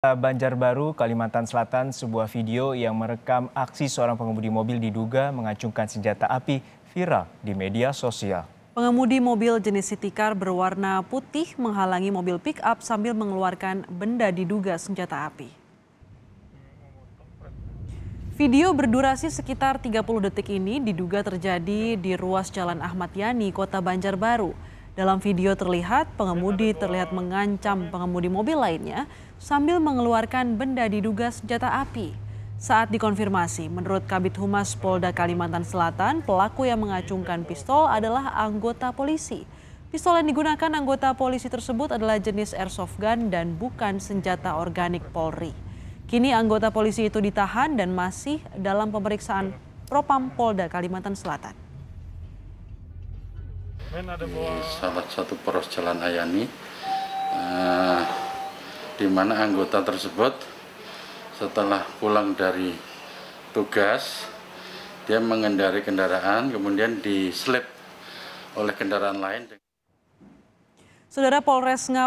Banjarbaru, Kalimantan Selatan, sebuah video yang merekam aksi seorang pengemudi mobil diduga mengacungkan senjata api viral di media sosial. Pengemudi mobil jenis sitikar berwarna putih menghalangi mobil pick-up sambil mengeluarkan benda diduga senjata api. Video berdurasi sekitar 30 detik ini diduga terjadi di ruas Jalan Ahmad Yani, Kota Banjarbaru. Dalam video terlihat, pengemudi terlihat mengancam pengemudi mobil lainnya sambil mengeluarkan benda diduga senjata api. Saat dikonfirmasi, menurut Kabit Humas Polda Kalimantan Selatan, pelaku yang mengacungkan pistol adalah anggota polisi. Pistol yang digunakan anggota polisi tersebut adalah jenis airsoft gun dan bukan senjata organik Polri. Kini anggota polisi itu ditahan dan masih dalam pemeriksaan Propam Polda Kalimantan Selatan di salah satu poros jalan ayani uh, eh, di mana anggota tersebut setelah pulang dari tugas dia mengendari kendaraan kemudian diselip oleh kendaraan lain. Saudara Polres Ngawi